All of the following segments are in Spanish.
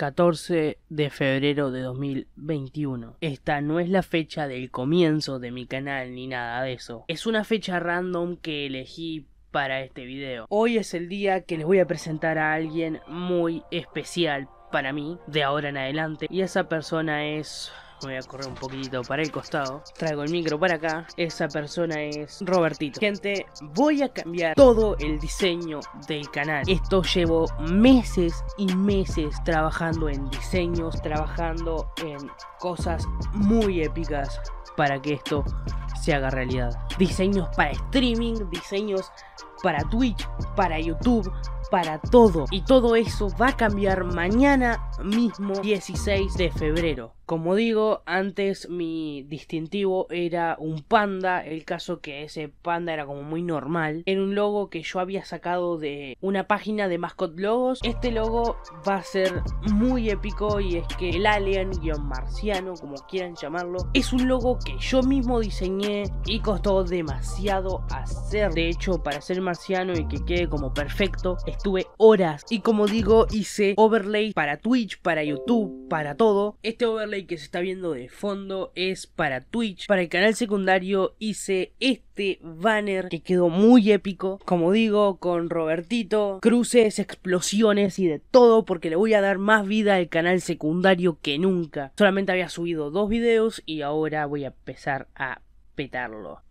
14 de febrero de 2021. Esta no es la fecha del comienzo de mi canal ni nada de eso. Es una fecha random que elegí para este video. Hoy es el día que les voy a presentar a alguien muy especial para mí de ahora en adelante y esa persona es voy a correr un poquito para el costado, traigo el micro para acá, esa persona es Robertito. Gente, voy a cambiar todo el diseño del canal. Esto llevo meses y meses trabajando en diseños, trabajando en cosas muy épicas para que esto se haga realidad. Diseños para streaming, diseños para Twitch, para YouTube, para todo. Y todo eso va a cambiar mañana mismo 16 de febrero. Como digo, antes mi distintivo era un panda, el caso que ese panda era como muy normal. Era un logo que yo había sacado de una página de mascot logos. Este logo va a ser muy épico y es que el alien-marciano, como quieran llamarlo, es un logo que yo mismo diseñé y costó demasiado hacer. De hecho, para ser marciano y que quede como perfecto, Tuve horas. Y como digo, hice overlay para Twitch, para YouTube, para todo. Este overlay que se está viendo de fondo es para Twitch. Para el canal secundario hice este banner que quedó muy épico. Como digo, con Robertito, cruces, explosiones y de todo, porque le voy a dar más vida al canal secundario que nunca. Solamente había subido dos videos y ahora voy a empezar a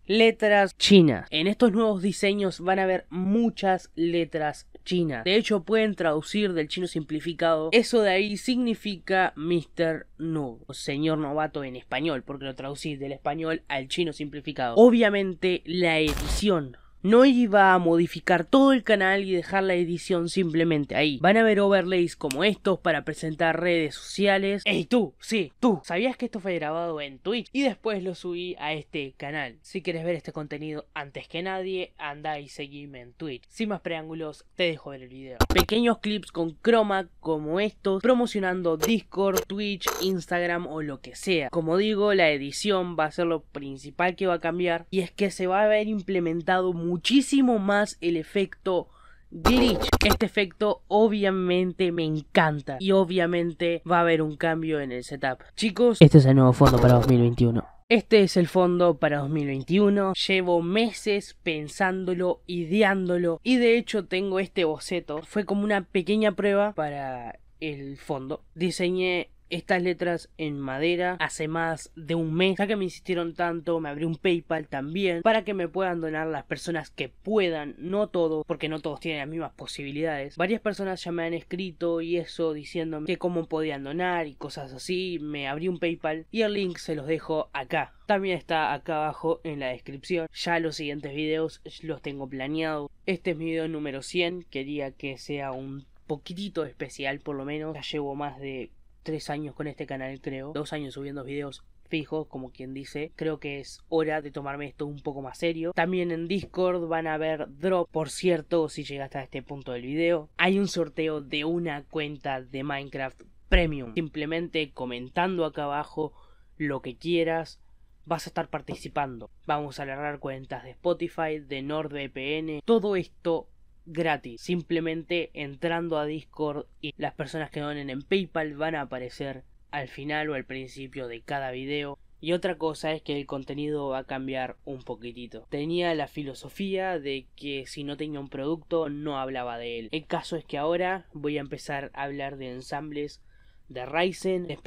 Letras chinas. En estos nuevos diseños van a haber muchas letras chinas. De hecho, pueden traducir del chino simplificado. Eso de ahí significa Mr. Noob, o señor novato en español, porque lo traducís del español al chino simplificado. Obviamente, la edición no iba a modificar todo el canal y dejar la edición simplemente ahí. Van a ver overlays como estos para presentar redes sociales. ¡Ey tú! Sí, tú. ¿Sabías que esto fue grabado en Twitch? Y después lo subí a este canal. Si quieres ver este contenido antes que nadie, anda y seguime en Twitch. Sin más preámbulos, te dejo ver el video. Pequeños clips con croma como estos, promocionando Discord, Twitch, Instagram o lo que sea. Como digo, la edición va a ser lo principal que va a cambiar y es que se va a ver implementado muchísimo más el efecto glitch. Este efecto obviamente me encanta y obviamente va a haber un cambio en el setup. Chicos, este es el nuevo fondo para 2021. Este es el fondo para 2021. Llevo meses pensándolo, ideándolo y de hecho tengo este boceto. Fue como una pequeña prueba para el fondo. Diseñé estas letras en madera hace más de un mes, ya que me insistieron tanto, me abrí un PayPal también, para que me puedan donar las personas que puedan, no todo porque no todos tienen las mismas posibilidades. Varias personas ya me han escrito y eso diciéndome que cómo podían donar y cosas así, me abrí un PayPal y el link se los dejo acá. También está acá abajo en la descripción. Ya los siguientes videos los tengo planeados. Este es mi video número 100. Quería que sea un poquitito especial por lo menos. Ya llevo más de tres años con este canal, creo, dos años subiendo videos fijos, como quien dice, creo que es hora de tomarme esto un poco más serio. También en Discord van a ver drop, por cierto, si llegaste a este punto del video. Hay un sorteo de una cuenta de Minecraft Premium. Simplemente comentando acá abajo lo que quieras, vas a estar participando. Vamos a agarrar cuentas de Spotify, de NordVPN, todo esto gratis. Simplemente entrando a Discord y las personas que donen en PayPal van a aparecer al final o al principio de cada video. Y otra cosa es que el contenido va a cambiar un poquitito. Tenía la filosofía de que si no tenía un producto no hablaba de él. El caso es que ahora voy a empezar a hablar de ensambles de Ryzen, de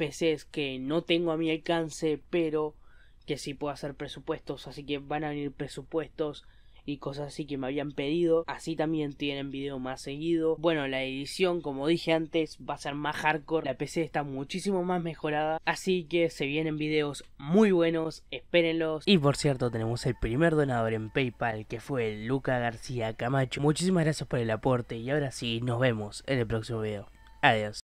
que no tengo a mi alcance, pero que sí puedo hacer presupuestos, así que van a venir presupuestos y cosas así que me habían pedido. Así también tienen video más seguido. Bueno, la edición, como dije antes, va a ser más hardcore. La PC está muchísimo más mejorada. Así que se vienen videos muy buenos. Espérenlos. Y por cierto, tenemos el primer donador en PayPal que fue Luca García Camacho. Muchísimas gracias por el aporte y ahora sí, nos vemos en el próximo video. Adiós.